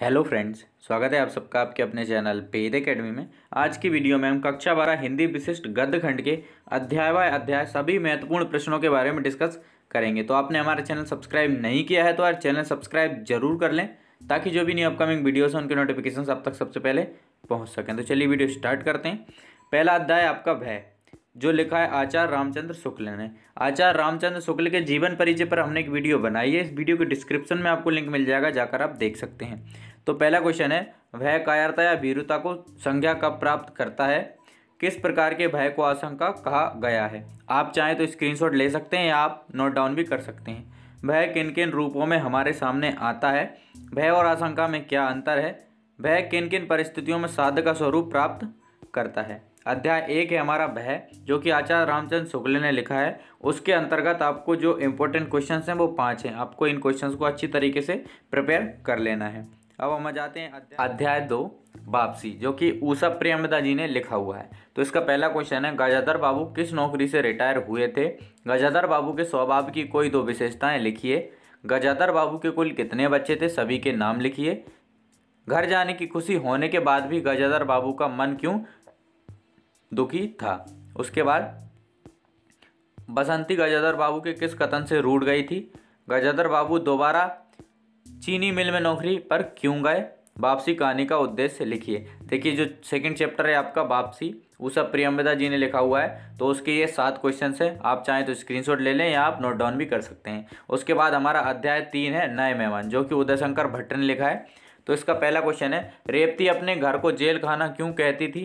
hello friends स्वागत है आप सबका आपके अपने चैनल पेद एकेडमी में आज की वीडियो में हम कक्षा बारह हिंदी विशिष्ट गद्य खंड के अध्याय व अध्याय सभी महत्वपूर्ण प्रश्नों के बारे में डिस्कस करेंगे तो आपने हमारा चैनल सब्सक्राइब नहीं किया है तो आज चैनल सब्सक्राइब जरूर कर लें ताकि जो भी न्यू अपकमिंग वीडियोज़ हैं उनके नोटिफिकेशन आप तक सबसे पहले पहुँच सकें तो चलिए वीडियो स्टार्ट करते हैं पहला अध्याय आपका भय जो लिखा है आचार्य रामचंद्र शुक्ल ने आचार्य रामचंद्र शुक्ल के जीवन परिचय पर हमने एक वीडियो बनाई है इस वीडियो के डिस्क्रिप्शन में आपको लिंक मिल जाएगा जाकर आप देख सकते हैं तो पहला क्वेश्चन है भय कायरता या वीरुता को संज्ञा कब प्राप्त करता है किस प्रकार के भय को आशंका कहा गया है आप चाहें तो स्क्रीनशॉट ले सकते हैं या आप नोट डाउन भी कर सकते हैं भय किन किन रूपों में हमारे सामने आता है भय और आशंका में क्या अंतर है भय किन किन परिस्थितियों में साध का स्वरूप प्राप्त करता है अध्याय एक है हमारा भय जो कि आचार्य रामचंद्र शुक्ल ने लिखा है उसके अंतर्गत आपको जो इम्पोर्टेंट क्वेश्चन हैं वो पाँच हैं आपको इन क्वेश्चन को अच्छी तरीके से प्रिपेयर कर लेना है अब हम जाते हैं अध्याय दो वापसी जो कि ऊषा प्रियमदा जी ने लिखा हुआ है तो इसका पहला क्वेश्चन है गजाधर बाबू किस नौकरी से रिटायर हुए थे गजाधर बाबू के स्वभाव की कोई दो विशेषताएं लिखिए गजाधर बाबू के कुल कितने बच्चे थे सभी के नाम लिखिए घर जाने की खुशी होने के बाद भी गजाधर बाबू का मन क्यों दुखी था उसके बाद बसंती गजाधर बाबू के किस कथन से रूट गई थी गजाधर बाबू दोबारा चीनी मिल में नौकरी पर क्यों गए वापसी कहानी का उद्देश्य लिखिए देखिए जो सेकंड चैप्टर है आपका वापसी सब प्रियम्बदा जी ने लिखा हुआ है तो उसके ये सात क्वेश्चन है आप चाहें तो स्क्रीनशॉट ले लें या आप नोट डाउन भी कर सकते हैं उसके बाद हमारा अध्याय तीन है नए मेहमान जो कि उदय शंकर भट्ट ने लिखा है तो इसका पहला क्वेश्चन है रेवती अपने घर को जेल खाना क्यों कहती थी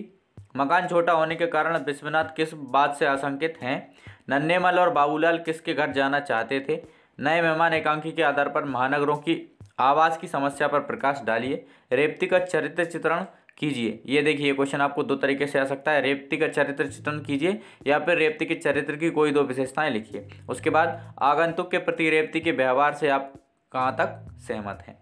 मकान छोटा होने के कारण विश्वनाथ किस बात से आशंकित हैं नन्हेमल और बाबूलाल किसके घर जाना चाहते थे नए मेहमान एकांकी के आधार पर महानगरों की आवास की समस्या पर प्रकाश डालिए रेपती का चरित्र चित्रण कीजिए ये देखिए क्वेश्चन आपको दो तरीके से आ सकता है रेपती का चरित्र चित्रण कीजिए या फिर रेप्ती के चरित्र की कोई दो विशेषताएं लिखिए उसके बाद आगंतुक के प्रति रेपती के व्यवहार से आप कहाँ तक सहमत हैं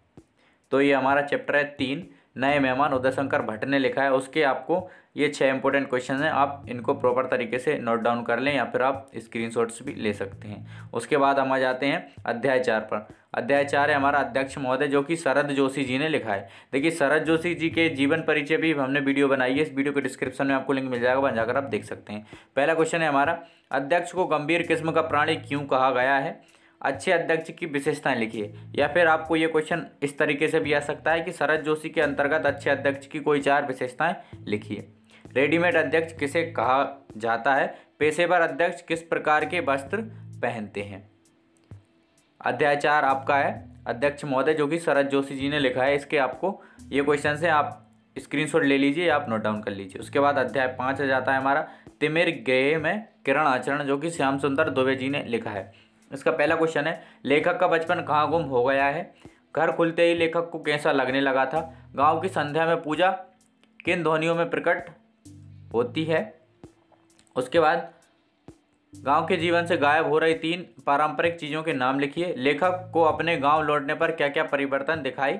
तो ये हमारा चैप्टर है तीन नए मेहमान उदयशंकर भट्ट ने लिखा है उसके आपको ये छः इंपॉर्टेंट क्वेश्चन हैं आप इनको प्रॉपर तरीके से नोट डाउन कर लें या फिर आप स्क्रीन भी ले सकते हैं उसके बाद हम आ जाते हैं अध्याय चार पर अध्याय चार है हमारा अध्यक्ष महोदय जो कि शरद जोशी जी ने लिखा है देखिए शरद जोशी जी के जीवन परिचय भी हमने वीडियो बनाई है इस वीडियो के डिस्क्रिप्शन में आपको लिंक मिल जाएगा वहाँ जाकर आप देख सकते हैं पहला क्वेश्चन है हमारा अध्यक्ष को गंभीर किस्म का प्राणी क्यों कहा गया है अच्छे अध्यक्ष की विशेषताएं लिखिए या फिर आपको ये क्वेश्चन इस तरीके से भी आ सकता है कि शरद जोशी के अंतर्गत अच्छे अध्यक्ष की कोई चार विशेषताएं लिखिए रेडीमेड अध्यक्ष किसे कहा जाता है पेशेवर अध्यक्ष किस प्रकार के वस्त्र पहनते हैं अध्याय चार आपका है अध्यक्ष महोदय जो कि शरद जोशी जी ने लिखा है इसके आपको ये क्वेश्चन है आप स्क्रीनशॉट ले लीजिए आप नोट डाउन कर लीजिए उसके बाद अध्याय पाँच आ जाता है हमारा तिमिर गेय में किरण आचरण जो कि श्याम सुंदर दुबे जी ने लिखा है इसका पहला क्वेश्चन है लेखक का बचपन कहाँ गुम हो गया है घर खुलते ही लेखक को कैसा लगने लगा था गांव की संध्या में पूजा किन ध्वनियों में प्रकट होती है उसके बाद गांव के जीवन से गायब हो रही तीन पारंपरिक चीज़ों के नाम लिखिए लेखक को अपने गांव लौटने पर क्या क्या परिवर्तन दिखाई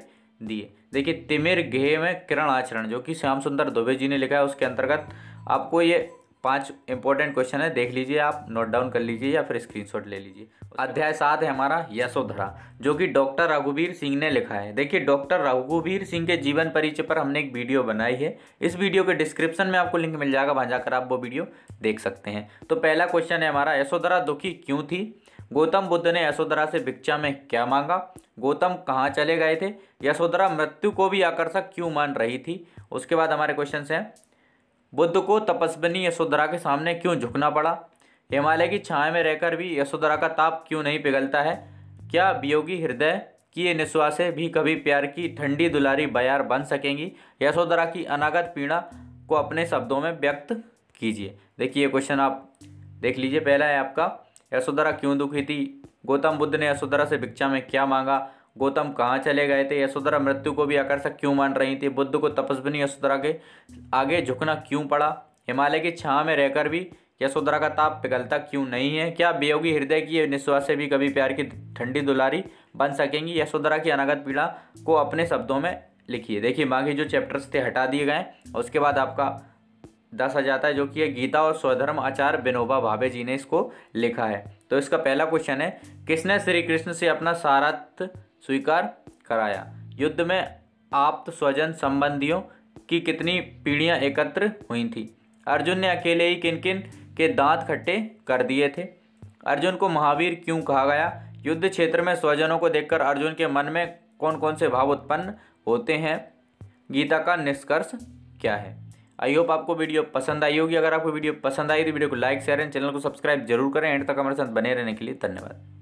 दिए देखिए तिमिर घे में किरण आचरण जो कि श्याम सुंदर दुबे जी ने लिखा है उसके अंतर्गत आपको ये पांच इंपॉर्टेंट क्वेश्चन है देख लीजिए आप नोट डाउन कर लीजिए या फिर स्क्रीनशॉट ले लीजिए अध्याय सात है हमारा यशोधरा जो कि डॉक्टर रघुवीर सिंह ने लिखा है देखिए डॉक्टर रघुवीर सिंह के जीवन परिचय पर हमने एक वीडियो बनाई है इस वीडियो के डिस्क्रिप्शन में आपको लिंक मिल जाएगा वहाँ जाकर आप वो वीडियो देख सकते हैं तो पहला क्वेश्चन है हमारा यशोधरा दुखी क्यों थी गौतम बुद्ध ने यशोधरा से भिक्षा में क्या मांगा गौतम कहाँ चले गए थे यशोधरा मृत्यु को भी आकर्षक क्यों मान रही थी उसके बाद हमारे क्वेश्चन हैं बुद्ध को तपस्विनी यशोधरा के सामने क्यों झुकना पड़ा हिमालय की छाया में रहकर भी यशोधरा का ताप क्यों नहीं पिघलता है क्या वियोगी हृदय की ये निश्वासें भी कभी प्यार की ठंडी दुलारी बयार बन सकेंगी यशोधरा की अनागत पीड़ा को अपने शब्दों में व्यक्त कीजिए देखिए ये क्वेश्चन आप देख लीजिए पहला है आपका यशोधरा क्यों दुखी थी गौतम बुद्ध ने यशोधरा से भिक्षा में क्या मांगा गौतम कहाँ चले गए थे यशोधरा मृत्यु को भी आकर्षक क्यों मान रही थी बुद्ध को तपस्विनी यशोधरा के आगे झुकना क्यों पड़ा हिमालय की छाँ में रहकर भी यशोधरा का ताप पिघलता क्यों नहीं है क्या बेयोगी हृदय की से भी कभी प्यार की ठंडी दुलारी बन सकेंगी यशोधरा की अनागत पीड़ा को अपने शब्दों में लिखिए देखिए बाकी जो चैप्टर्स थे हटा दिए गए उसके बाद आपका दस आ जाता है जो कि गीता और स्वधर्म आचार विनोबा भावे जी ने इसको लिखा है तो इसका पहला क्वेश्चन है किसने श्री कृष्ण से अपना सारथ स्वीकार कराया युद्ध में आप्त स्वजन संबंधियों की कितनी पीढ़ियां एकत्र हुई थीं अर्जुन ने अकेले ही किन किन के दांत खट्टे कर दिए थे अर्जुन को महावीर क्यों कहा गया युद्ध क्षेत्र में स्वजनों को देखकर अर्जुन के मन में कौन कौन से भाव उत्पन्न होते हैं गीता का निष्कर्ष क्या है आई होप आपको वीडियो पसंद आई होगी अगर आपको वीडियो पसंद आई तो वीडियो को लाइक शेयर एंड चैनल को सब्सक्राइब जरूर करें एंड तक हमारे साथ बने रहने के लिए धन्यवाद